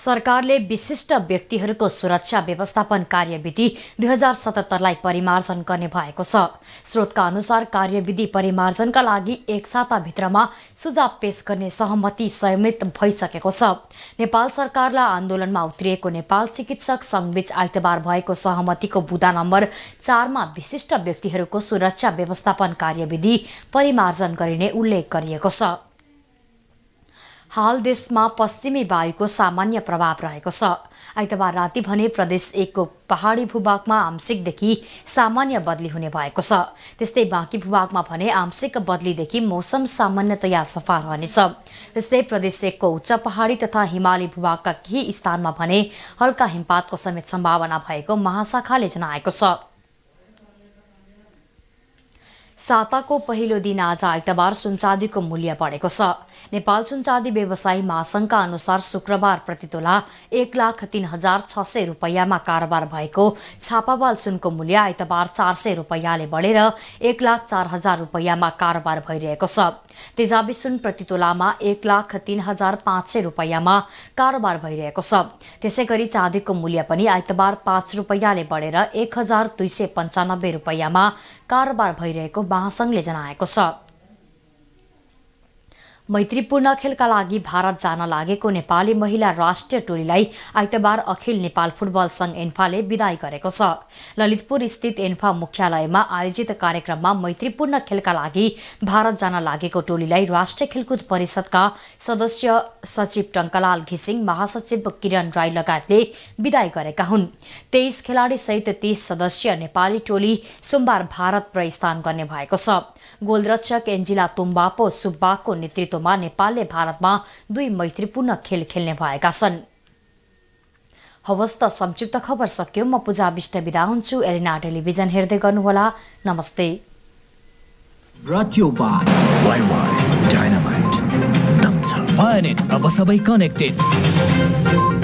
सरकारले विशिष्ट व्यक्तिहरूको सुरक्षा व्यवस्थापन कार्यविधि दुई हजार सतहत्तरलाई परिमार्जन गर्ने भएको छ स्रोतका अनुसार कार्यविधि परिमार्जनका लागि एक साताभित्रमा सुझाव पेश गर्ने सहमति समेत भइसकेको छ नेपाल सरकारलाई आन्दोलनमा उत्रिएको नेपाल चिकित्सक सङ्घबीच आइतबार भएको सहमतिको बुदा नम्बर चारमा विशिष्ट व्यक्तिहरूको सुरक्षा व्यवस्थापन कार्यविधि परिमार्जन गरिने उल्लेख गरिएको छ हाल देशमा पश्चिमी वायुको सामान्य प्रभाव रहेको छ आइतबार राति भने प्रदेश एकको पहाडी भूभागमा आंशिकदेखि सामान्य बदली हुने भएको छ त्यस्तै बाँकी भूभागमा भने आंशिक बदलीदेखि मौसम सामान्यतया सफा रहनेछ त्यस्तै प्रदेश एकको उच्च पहाडी तथा हिमाली भूभागका केही स्थानमा भने हल्का हिमपातको समेत सम्भावना भएको महाशाखाले जनाएको छ साताको पहिलो दिन आज आइतबार सुनचाँदीको मूल्य बढेको छ नेपाल सुनचाँदी व्यवसायी महासङ्घका अनुसार शुक्रबार प्रतितोला एक लाख तीन हजार छ सय रुपियाँमा कारोबार भएको छापावाल सुनको मूल्य आइतबार चार सय रुपियाँले बढेर एक लाख चार हजार रुपियाँमा कारोबार भइरहेको छ तेजाबी सुन प्रतितोलामा एक लाख तीन हजार पाँच सय रुपियाँमा कारोबार भइरहेको छ त्यसै गरी चाँदीको मूल्य पनि आइतबार पाँच रुपियाँले बढेर एक हजार दुई सय पन्चानब्बे रुपियाँमा कारोबार भइरहेको महासङ्घले जनाएको छ मैत्रीपूर्ण खेलका लागि भारत जान लागेको नेपाली महिला राष्ट्रिय टोलीलाई आइतबार अखिल नेपाल फुटबल संघ एन्फाले विदाई गरेको छ ललितपुर स्थित एन्फा मुख्यालयमा आयोजित कार्यक्रममा मैत्रीपूर्ण खेलका लागि भारत जान लागेको टोलीलाई राष्ट्रिय खेलकुद परिषदका सदस्य सचिव टङ्कलाल घिसिङ महासचिव किरण राई लगायतले विदाय गरेका हुन् तेइस सहित तीस सदस्यीय नेपाली टोली सोमबार भारत प्रस्थान गर्ने भएको छ गोलरक्षक एन्जिला तुम्बापो सुब्बाको नेतृत्व टोकियोमा नेपालले भारतमा दुई मैत्रीपूर्ण खेल खेल्ने भएका छन् हवस् त संक्षिप्त खबर सकियो म पूजा विष्ट विदा हुन्छु एरिना टेलिभिजन हेर्दै गर्नुहोला नमस्ते अब सबै कनेक्टेड